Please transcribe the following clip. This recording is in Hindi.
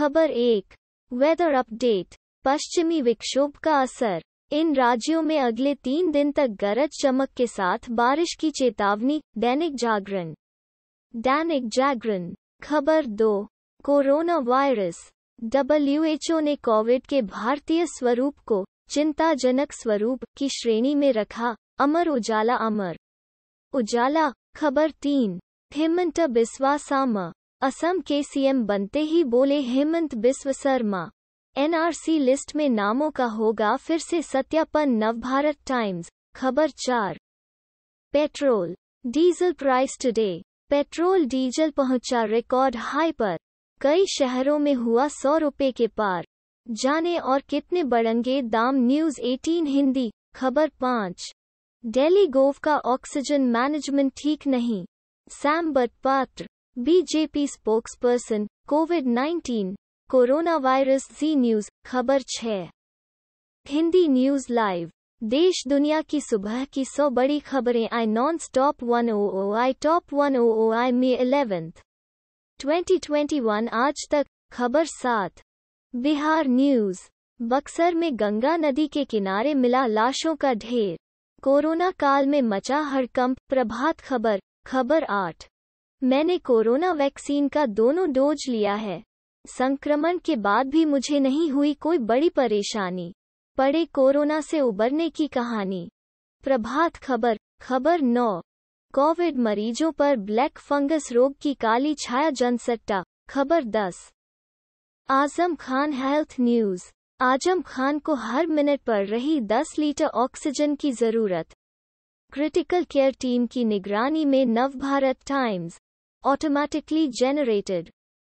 खबर एक वेदर अपडेट पश्चिमी विक्षोभ का असर इन राज्यों में अगले तीन दिन तक गरज चमक के साथ बारिश की चेतावनी दैनिक जागरण दैनिक जागरण खबर दो कोरोना वायरस डब्ल्यूएचओ ने कोविड के भारतीय स्वरूप को चिंताजनक स्वरूप की श्रेणी में रखा अमर उजाला अमर उजाला खबर तीन हिमंत बिस्वा सामा असम के सीएम बनते ही बोले हेमंत बिस्व शर्मा एनआरसी लिस्ट में नामों का होगा फिर से सत्यापन नवभारत टाइम्स खबर चार petrol diesel price today petrol diesel पहुंचा रिकॉर्ड हाई पर कई शहरों में हुआ सौ रुपये के पार जाने और कितने बढ़ेंगे दाम न्यूज 18 हिंदी खबर पाँच डेली गोव का ऑक्सीजन मैनेजमेंट ठीक नहीं Sambit Patra BJP spokesperson Covid 19 corona virus Zee News खबर छः हिंदी न्यूज लाइव देश दुनिया की सुबह की सौ बड़ी खबरें I non stop one O O I top one O O I May eleventh one Aaj Tak खबर सात बिहार न्यूज बक्सर में गंगा नदी के किनारे मिला लाशों का ढेर कोरोना काल में मचा हड़कंप प्रभात खबर खबर आठ मैंने कोरोना वैक्सीन का दोनों डोज लिया है संक्रमण के बाद भी मुझे नहीं हुई कोई बड़ी परेशानी पड़े कोरोना से उबरने की कहानी प्रभात खबर खबर नौ कोविड मरीजों पर ब्लैक फंगस रोग की काली छाया जनसट्टा खबर दस आजम खान हेल्थ न्यूज आजम खान को हर मिनट पर रही 10 लीटर ऑक्सीजन की जरूरत क्रिटिकल केयर टीम की निगरानी में नवभारत टाइम्स automatically generated